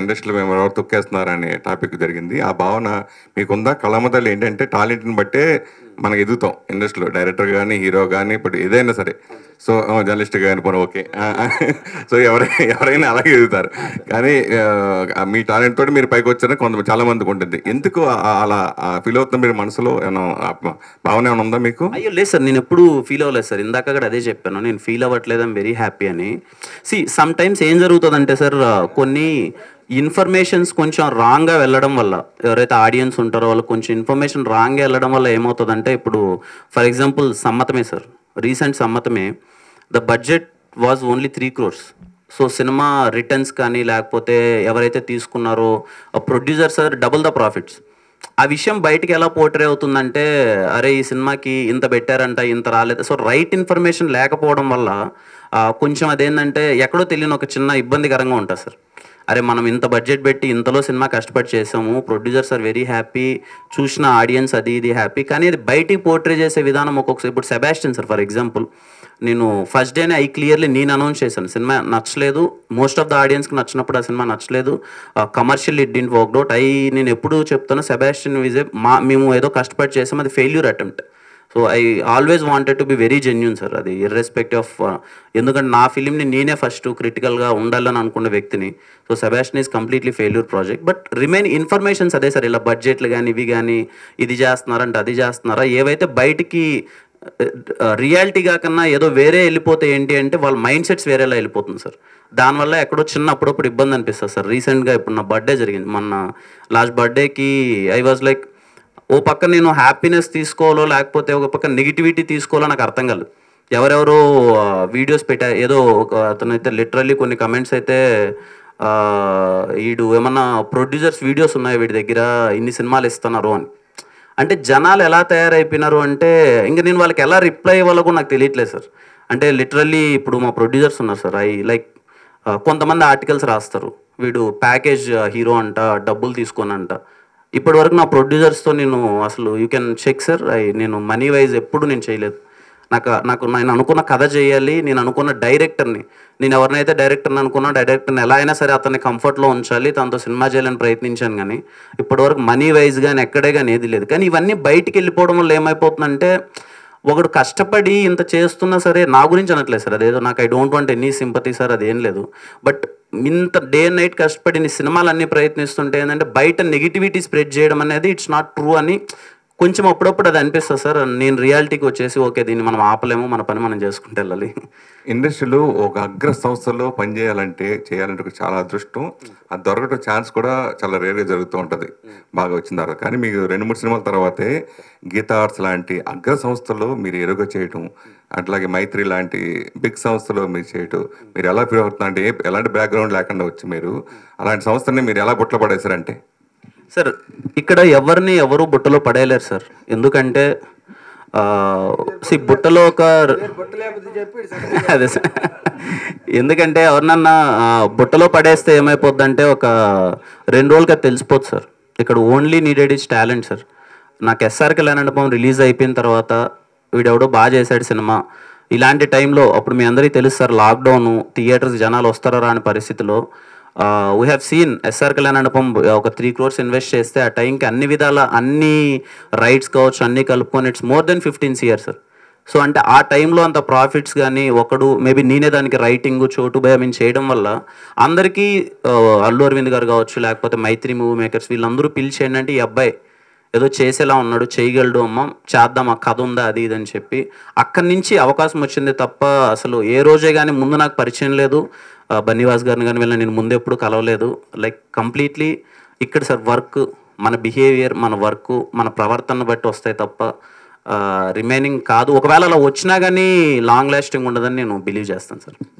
ఇండస్ట్రీలో మేము ఎవరు తొక్కేస్తున్నారనే టాపిక్ జరిగింది ఆ భావన మీకుందా కళమతలు ఏంటంటే టాలెంట్ని బట్టే మనకు ఎదుగుతాం ఇండస్ట్రీలో డైరెక్టర్ కానీ హీరో కానీ ఇప్పుడు ఏదైనా సరే సో జర్నలిస్ట్ కానీ పోనీ ఓకే సో ఎవరైనా ఎవరైనా అలాగే ఎదుగుతారు కానీ మీ టాలెంట్ తోటి మీరు పైకి వచ్చారని కొంత చాలా మందికి ఉంటుంది ఎందుకు అలా ఫీల్ అవుతుంది మీరు మనసులో ఏమైనా భావన ఏమైనా ఉందా మీకు అయ్యో లేదు సార్ నేను ఎప్పుడు ఫీల్ అవ్వలేదు సార్ ఇందాక కూడా అదే చెప్పాను నేను ఫీల్ అవ్వట్లేదు ఐమ్ వెరీ హ్యాపీ అని సి సమ్ టైమ్స్ ఏం జరుగుతుందంటే సార్ కొన్ని ఇన్ఫర్మేషన్స్ కొంచెం రాంగ్గా వెళ్ళడం వల్ల ఎవరైతే ఆడియన్స్ ఉంటారో వాళ్ళు కొంచెం ఇన్ఫర్మేషన్ రాంగ్గా వెళ్ళడం వల్ల ఏమవుతుందంటే ఇప్పుడు ఫర్ ఎగ్జాంపుల్ సమ్మతమే సార్ రీసెంట్ సమ్మతమే the budget was only three crores so cinema returns కానీ లేకపోతే ఎవరైతే తీసుకున్నారో producer sir double the profits ఆ విషయం బయటకు ఎలా పోర్ట్రే అవుతుందంటే అరే ఈ సినిమాకి ఇంత పెట్టారంట ఇంత రాలేదు సో రైట్ ఇన్ఫర్మేషన్ లేకపోవడం వల్ల కొంచెం అదేంటంటే ఎక్కడో తెలియని ఒక చిన్న ఇబ్బందికరంగా ఉంటుంది సార్ అరే మనం ఇంత బడ్జెట్ పెట్టి ఇంతలో సినిమా కష్టపడి చేసాము ప్రొడ్యూసర్స్ ఆర్ వెరీ హ్యాపీ చూసిన ఆడియన్స్ అది ఇది హ్యాపీ కానీ అది బయటికి పోర్ట్రే చేసే విధానం ఒక్కొక్కసారి ఇప్పుడు సెబాస్టిన్ సార్ ఫర్ ఎగ్జాంపుల్ నేను ఫస్ట్ డేనే ఐ క్లియర్లీ నేను అనౌన్స్ చేశాను సినిమా నచ్చలేదు మోస్ట్ ఆఫ్ ద ఆడియన్స్కి నచ్చినప్పుడు ఆ సినిమా నచ్చలేదు commercial it didn't work out I నేను ఎప్పుడు చెప్తాను సెబాస్టిన్ విజే మా మేము ఏదో కష్టపడి చేసాం అది failure attempt so I always wanted to be very genuine sir అది ఇర్రెస్పెక్టివ్ ఆఫ్ uh, ఎందుకంటే నా ఫిలింని నేనే ఫస్ట్ క్రిటికల్గా ఉండాలని అనుకున్న వ్యక్తిని so Sebastian is completely failure project but remain informations అదే సార్ ఇలా బడ్జెట్లు కానీ ఇవి కానీ ఇది చేస్తున్నారంటే అది చేస్తున్నారా ఏవైతే బయటికి రియాలిటీగా uh, కన్నా ఏదో వేరే వెళ్ళిపోతే ఏంటి అంటే వాళ్ళ మైండ్ సెట్స్ వేరేలా వెళ్ళిపోతుంది సార్ దానివల్ల ఎక్కడో చిన్న అప్పుడప్పుడు ఇబ్బంది అనిపిస్తుంది సార్ రీసెంట్గా ఇప్పుడు నా బర్త్డే జరిగింది మొన్న లాస్ట్ బర్త్డేకి ఐ వాజ్ లైక్ ఓ పక్క నేను హ్యాపీనెస్ తీసుకోవాలో లేకపోతే ఒక పక్క నెగిటివిటీ తీసుకోవాలో నాకు అర్థం కాదు ఎవరెవరో వీడియోస్ పెట్టారు ఏదో అతను అయితే లిటరల్లీ కొన్ని కమెంట్స్ అయితే వీడు ఏమన్నా ప్రొడ్యూసర్స్ వీడియోస్ ఉన్నాయి వీడి దగ్గర ఇన్ని సినిమాలు ఇస్తున్నారు అని అంటే జనాలు ఎలా తయారైపోయినారు అంటే ఇంకా నేను వాళ్ళకి ఎలా రిప్లై ఇవ్వాలో కూడా నాకు తెలియట్లేదు సార్ అంటే లిటరల్లీ ఇప్పుడు మా ప్రొడ్యూసర్స్ ఉన్నారు సార్ ఐ లైక్ కొంతమంది ఆర్టికల్స్ రాస్తారు వీడు ప్యాకేజ్ హీరో అంట డబ్బులు తీసుకొని అంట ఇప్పటి వరకు నా ప్రొడ్యూసర్స్తో నేను అసలు you can check sir I నేను మనీ వైజ్ ఎప్పుడు నేను చేయలేదు నాకు నాకు నేను అనుకున్న కథ చేయాలి నేను అనుకున్న డైరెక్టర్ని నేను ఎవరినైతే డైరెక్టర్ని అనుకున్నా డైరెక్టర్ని ఎలా అయినా సరే అతన్ని కంఫర్ట్లో ఉంచాలి తనతో సినిమా చేయాలని ప్రయత్నించాను కానీ ఇప్పటివరకు మనీ వైజ్ కానీ ఎక్కడే కానీ ఏది లేదు కానీ ఇవన్నీ బయటికి వెళ్ళిపోవడం వల్ల ఏమైపోతుందంటే ఒకడు కష్టపడి ఇంత చేస్తున్నా సరే నా గురించి అనట్లేదు సార్ అదేదో నాకు I don't want any sympathy sir అదేం లేదు బట్ ఇంత డే అండ్ నైట్ కష్టపడిన సినిమాలన్నీ ప్రయత్నిస్తుంటే ఏంటంటే బయట నెగిటివిటీ స్ప్రెడ్ చేయడం అనేది ఇట్స్ నాట్ ట్రూ అని కొంచెం అప్పుడప్పుడు అది అనిపిస్తుంది సార్ నేను రియాలిటీకి వచ్చేసి ఓకే దీన్ని మనం ఆపలేము మన పని మనం చేసుకుంటూ వెళ్ళాలి ఇండస్ట్రీలో ఒక అగ్ర సంస్థలో పనిచేయాలంటే చేయాలంటే చాలా అదృష్టం అది దొరకటం ఛాన్స్ కూడా చాలా రేర్గా జరుగుతూ ఉంటుంది బాగా వచ్చిన తర్వాత కానీ మీకు రెండు మూడు సినిమాల తర్వాతే గీతా ఆర్ట్స్ లాంటి అగ్ర సంస్థలో మీరు ఎరుగ చేయటం అట్లాగే మైత్రి లాంటి బిగ్ సంస్థలో మీరు చేయటం మీరు ఎలా ఫీల్ అవుతుందంటే ఎలాంటి బ్యాక్గ్రౌండ్ లేకుండా వచ్చి మీరు అలాంటి సంస్థని మీరు ఎలా బుట్ల పడేశారంటే సార్ ఇక్కడ ఎవరిని ఎవరు బుట్టలో పడేయలేరు సార్ ఎందుకంటే సి బుట్టలో ఒక అదే సార్ ఎందుకంటే ఎవరినన్నా బుట్టలో పడేస్తే అంటే ఒక రెండు రోజులుగా తెలిసిపోద్ది సార్ ఇక్కడ only needed is talent sir నాకు ఎస్ఆర్కి లేనండపం రిలీజ్ అయిపోయిన తర్వాత వీడెవడో బాగా చేశాడు సినిమా ఇలాంటి టైంలో అప్పుడు మీ అందరికీ తెలుసు సార్ లాక్డౌను థియేటర్స్ జనాలు వస్తారా అనే పరిస్థితిలో వీ హ్యావ్ సీన్ ఎస్ఆర్ కళ్యాణ్ అనుపం ఒక త్రీ క్రోర్స్ ఇన్వెస్ట్ చేస్తే ఆ టైంకి అన్ని విధాల అన్ని రైట్స్ కావచ్చు అన్ని కలుపుకొని it's more than fifteen years so అంటే ఆ టైంలో అంత ప్రాఫిట్స్ కానీ ఒకడు మేబీ నేనే దానికి రైటింగ్ చోటు భయం చేయడం వల్ల అందరికీ అల్లు అరవింద్ గారు కావచ్చు లేకపోతే మైత్రి మూవీ మేకర్స్ వీళ్ళందరూ పిలిచి ఏంటంటే ఈ అబ్బాయి ఏదో చేసేలా ఉన్నాడు చేయగలడు అమ్మ చేద్దాం ఆ కథ ఉందా అది ఇదని చెప్పి అక్కడి నుంచి అవకాశం వచ్చింది తప్ప అసలు ఏ రోజే కానీ ముందు నాకు పరిచయం లేదు బన్నీవాస్ గారిని కానీ వెళ్ళిన నేను ఎప్పుడు కలవలేదు లైక్ కంప్లీట్లీ ఇక్కడ సార్ వర్క్ మన బిహేవియర్ మన వర్క్ మన ప్రవర్తన బట్టి వస్తాయి తప్ప రిమైనింగ్ కాదు ఒకవేళ అలా వచ్చినా కానీ లాంగ్ లాస్టింగ్ ఉండదని నేను బిలీవ్ చేస్తాను సార్